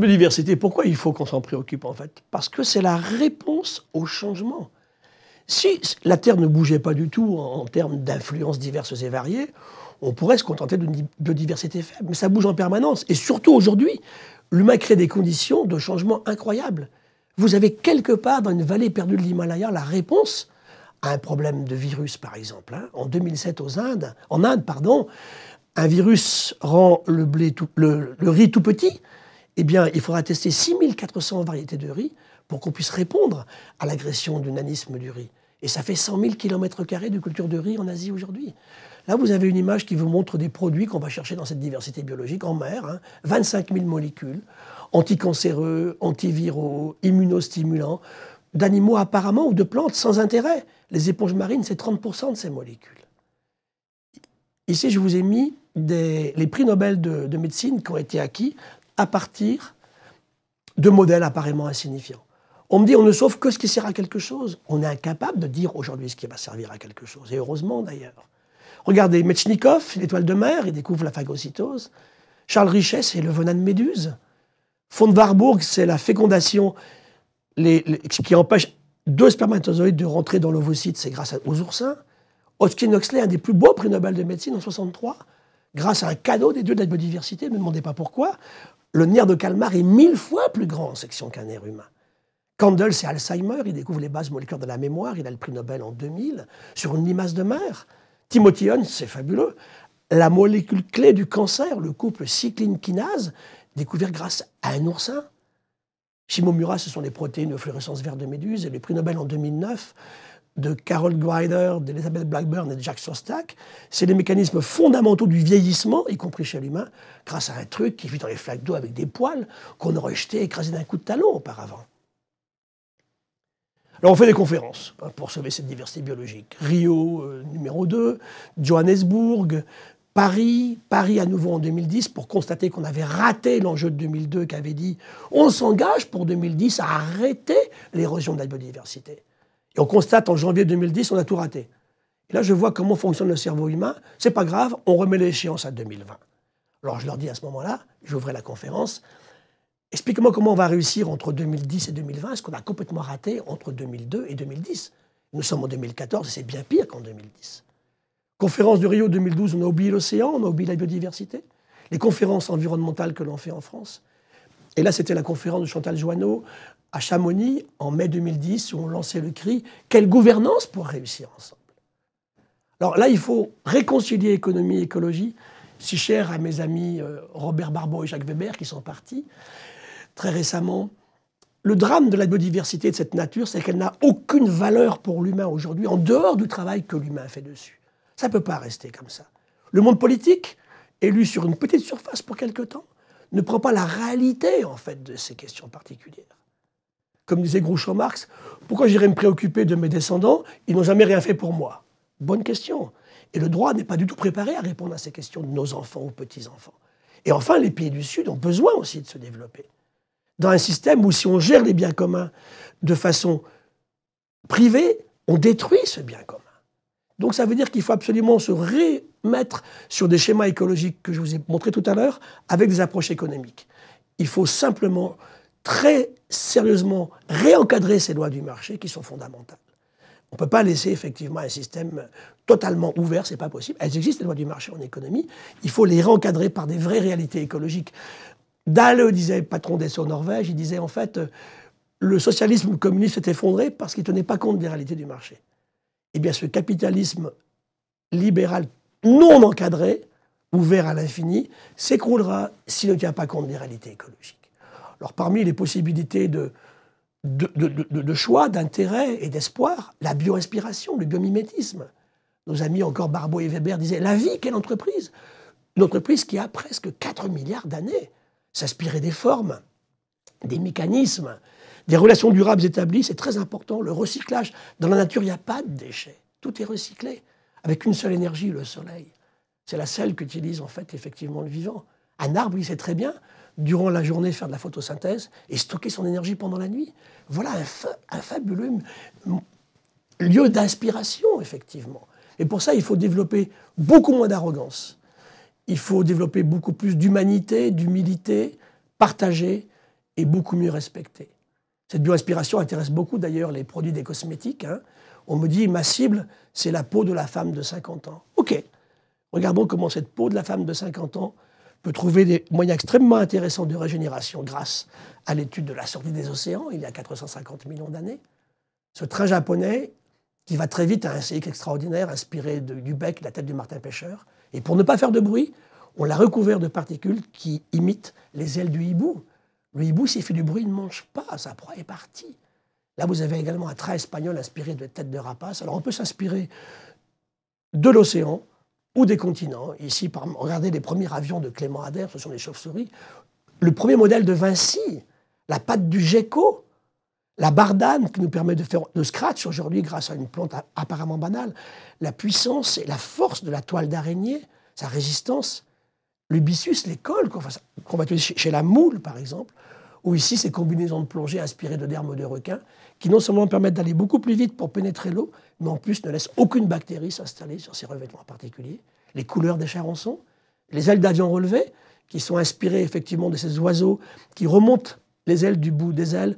biodiversité, pourquoi il faut qu'on s'en préoccupe en fait Parce que c'est la réponse au changement. Si la Terre ne bougeait pas du tout en termes d'influences diverses et variées, on pourrait se contenter d'une biodiversité faible. Mais ça bouge en permanence. Et surtout aujourd'hui, l'humain crée des conditions de changement incroyables. Vous avez quelque part dans une vallée perdue de l'Himalaya la réponse à un problème de virus, par exemple. Hein. En 2007, aux Indes, en Inde, pardon, un virus rend le, blé le riz tout petit, eh bien, il faudra tester 6400 variétés de riz pour qu'on puisse répondre à l'agression du nanisme du riz. Et ça fait 100 000 km2 de culture de riz en Asie aujourd'hui. Là, vous avez une image qui vous montre des produits qu'on va chercher dans cette diversité biologique en mer. 25 hein. 000 molécules, anticancéreux, antiviraux, immunostimulants, d'animaux apparemment ou de plantes sans intérêt. Les éponges marines, c'est 30% de ces molécules. Ici, je vous ai mis les prix Nobel de, médecine qui ont été acquis à partir de modèles apparemment insignifiants. On me dit on ne sauve que ce qui sert à quelque chose. On est incapable de dire aujourd'hui ce qui va servir à quelque chose, et heureusement d'ailleurs. Regardez Metchnikov, l'étoile de mer, il découvre la phagocytose. Charles Richet, c'est le venin de méduse. Von Warburg, c'est la fécondation les, qui empêche deux spermatozoïdes de rentrer dans l'ovocyte, c'est grâce aux oursins. Hodgkin Huxley, un des plus beaux prix Nobel de médecine en 1963, grâce à un cadeau des dieux de la biodiversité, ne me demandez pas pourquoi, le nerf de calmar est mille fois plus grand en section qu'un nerf humain. Kandel, c'est Alzheimer, il découvre les bases moléculaires de la mémoire, il a le prix Nobel en 2000 sur une limace de mer. Timothy Hunt, c'est fabuleux. La molécule clé du cancer, le couple cycline-kinase, découvert grâce à un oursin. Shimomura, ce sont les protéines de fluorescence verte de méduse, et le prix Nobel en 2009 de Carol Grider, d'Elizabeth Blackburn et de Jack Sostak, c'est les mécanismes fondamentaux du vieillissement, y compris chez l'humain, grâce à un truc qui vit dans les flaques d'eau avec des poils qu'on aurait jeté écrasé d'un coup de talon auparavant. Alors on fait des conférences hein, pour sauver cette diversité biologique. Rio euh, numéro 2, Johannesburg, Paris, Paris à nouveau en 2010 pour constater qu'on avait raté l'enjeu de 2002 qui avait dit on s'engage pour 2010 à arrêter l'érosion de la biodiversité. Et on constate en janvier 2010, on a tout raté. Et là, je vois comment fonctionne le cerveau humain. C'est pas grave, on remet l'échéance à 2020. Alors je leur dis à ce moment-là, j'ouvrais la conférence, explique moi comment on va réussir entre 2010 et 2020, ce qu'on a complètement raté entre 2002 et 2010. Nous sommes en 2014 et c'est bien pire qu'en 2010. Conférence de Rio 2012, on a oublié l'océan, on a oublié la biodiversité. Les conférences environnementales que l'on fait en France. Et là, c'était la conférence de Chantal Joanneau, à Chamonix en mai 2010 où on lançait le cri Quelle gouvernance pour réussir ensemble Alors là, il faut réconcilier économie et écologie, si cher à mes amis euh, Robert Barbeau et Jacques Weber qui sont partis très récemment. Le drame de la biodiversité de cette nature, c'est qu'elle n'a aucune valeur pour l'humain aujourd'hui, en dehors du travail que l'humain fait dessus. Ça ne peut pas rester comme ça. Le monde politique, élu sur une petite surface pour quelque temps, ne prend pas la réalité en fait de ces questions particulières. Comme disait Groucho Marx, pourquoi j'irais me préoccuper de mes descendants Ils n'ont jamais rien fait pour moi. Bonne question. Et le droit n'est pas du tout préparé à répondre à ces questions de nos enfants ou petits-enfants. Et enfin, les pays du Sud ont besoin aussi de se développer. Dans un système où si on gère les biens communs de façon privée, on détruit ce bien commun. Donc ça veut dire qu'il faut absolument se remettre sur des schémas écologiques que je vous ai montrés tout à l'heure avec des approches économiques. Il faut simplement très sérieusement réencadrer ces lois du marché qui sont fondamentales. On ne peut pas laisser effectivement un système totalement ouvert, c'est pas possible. Elles existent, les lois du marché en économie. Il faut les réencadrer par des vraies réalités écologiques. Dalle disait, patron en Norvège, il disait en fait, le socialisme communiste s'est effondré parce qu'il ne tenait pas compte des réalités du marché. Eh bien, ce capitalisme libéral non encadré, ouvert à l'infini, s'écroulera s'il ne tient pas compte des réalités écologiques. Alors parmi les possibilités de, choix, d'intérêt et d'espoir, la biorespiration, le biomimétisme. Nos amis encore Barbeau et Weber disaient, la vie, quelle entreprise Une entreprise qui a presque 4 milliards d'années, s'inspirer des formes, des mécanismes, des relations durables établies, c'est très important. Le recyclage, dans la nature, il n'y a pas de déchets. Tout est recyclé, avec une seule énergie, le soleil. C'est la seule qu'utilise en fait effectivement le vivant. Un arbre, il sait très bien durant la journée faire de la photosynthèse et stocker son énergie pendant la nuit. Voilà un, fabuleux lieu d'inspiration, effectivement. Et pour ça, il faut développer beaucoup moins d'arrogance. Il faut développer beaucoup plus d'humanité, d'humilité, partager et beaucoup mieux respecter. Cette bio-inspiration intéresse beaucoup d'ailleurs les produits des cosmétiques. Hein. On me dit, ma cible, c'est la peau de la femme de 50 ans. OK, regardons comment cette peau de la femme de 50 ans peut trouver des moyens extrêmement intéressants de régénération grâce à l'étude de la sortie des océans, il y a 450 millions d'années. Ce train japonais, qui va très vite à un cycle extraordinaire, inspiré du bec, la tête du martin pêcheur. Et pour ne pas faire de bruit, on l'a recouvert de particules qui imitent les ailes du hibou. Le hibou, s'il fait du bruit, il ne mange pas, sa proie est partie. Là, vous avez également un train espagnol inspiré de la tête de rapace. Alors, on peut s'inspirer de l'océan, ou des continents. Ici, par, regardez les premiers avions de Clément Ader, ce sont les chauves-souris. Le premier modèle de Vinci, la patte du gecko, la bardane qui nous permet de faire nos scratch aujourd'hui grâce à une plante apparemment banale, la puissance et la force de la toile d'araignée, sa résistance, l'ubissus l'école. les qu'on va, chez la moule par exemple, ou ici ces combinaisons de plongée aspirées de dermes de requin, qui non seulement permettent d'aller beaucoup plus vite pour pénétrer l'eau, mais en plus ne laissent aucune bactérie s'installer sur ces revêtements particuliers. Les couleurs des charançons, les ailes d'avion relevées, qui sont inspirées effectivement de ces oiseaux qui remontent les ailes du bout des ailes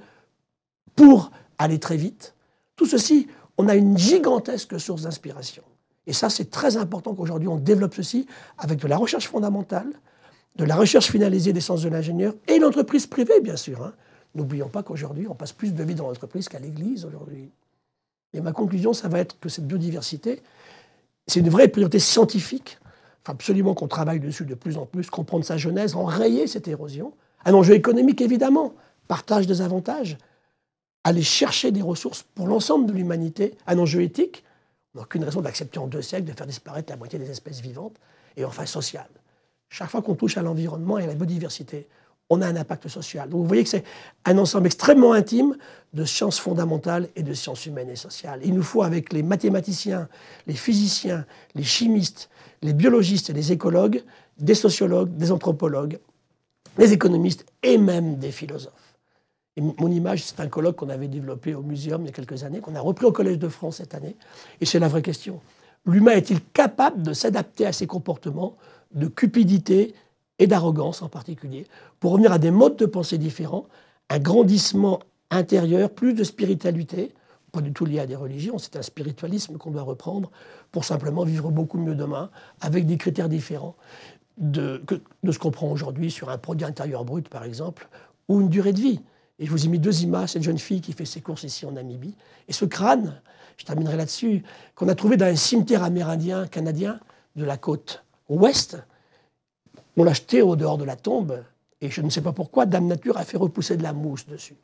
pour aller très vite. Tout ceci, on a une gigantesque source d'inspiration. Et ça, c'est très important qu'aujourd'hui on développe ceci avec de la recherche fondamentale, de la recherche finalisée des sciences de l'ingénieur et l'entreprise privée, bien sûr. Hein. N'oublions pas qu'aujourd'hui, on passe plus de vie dans l'entreprise qu'à l'église aujourd'hui. Et ma conclusion, ça va être que cette biodiversité, c'est une vraie priorité scientifique. absolument qu'on travaille dessus de plus en plus, comprendre sa genèse, enrayer cette érosion. Un enjeu économique, évidemment, partage des avantages, aller chercher des ressources pour l'ensemble de l'humanité. Un enjeu éthique, on n'a aucune raison d'accepter en deux siècles de faire disparaître la moitié des espèces vivantes. Et enfin, social. Chaque fois qu'on touche à l'environnement et à la biodiversité, on a un impact social. Donc vous voyez que c'est un ensemble extrêmement intime de sciences fondamentales et de sciences humaines et sociales. Il nous faut, avec les mathématiciens, les physiciens, les chimistes, les biologistes et les écologues, des sociologues, des anthropologues, des économistes et même des philosophes. Et mon image, c'est un colloque qu'on avait développé au muséum il y a quelques années, qu'on a repris au Collège de France cette année. Et c'est la vraie question. L'humain est-il capable de s'adapter à ses comportements de cupidité et d'arrogance en particulier, pour revenir à des modes de pensée différents, un grandissement intérieur, plus de spiritualité, pas du tout lié à des religions, c'est un spiritualisme qu'on doit reprendre pour simplement vivre beaucoup mieux demain, avec des critères différents de, que, ce qu'on prend aujourd'hui sur un produit intérieur brut, par exemple, ou une durée de vie. Et je vous ai mis deux images, cette jeune fille qui fait ses courses ici en Namibie, et ce crâne, je terminerai là-dessus, qu'on a trouvé dans un cimetière amérindien canadien de la côte ouest, on l'a jeté au dehors de la tombe, et je ne sais pas pourquoi, Dame Nature a fait repousser de la mousse dessus.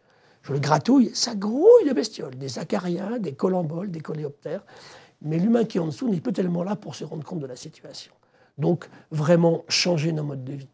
Je le gratouille, ça grouille de bestioles, des acariens, des colamboles, des coléoptères, mais l'humain qui est en dessous n'est pas tellement là pour se rendre compte de la situation. Donc, vraiment changer nos modes de vie.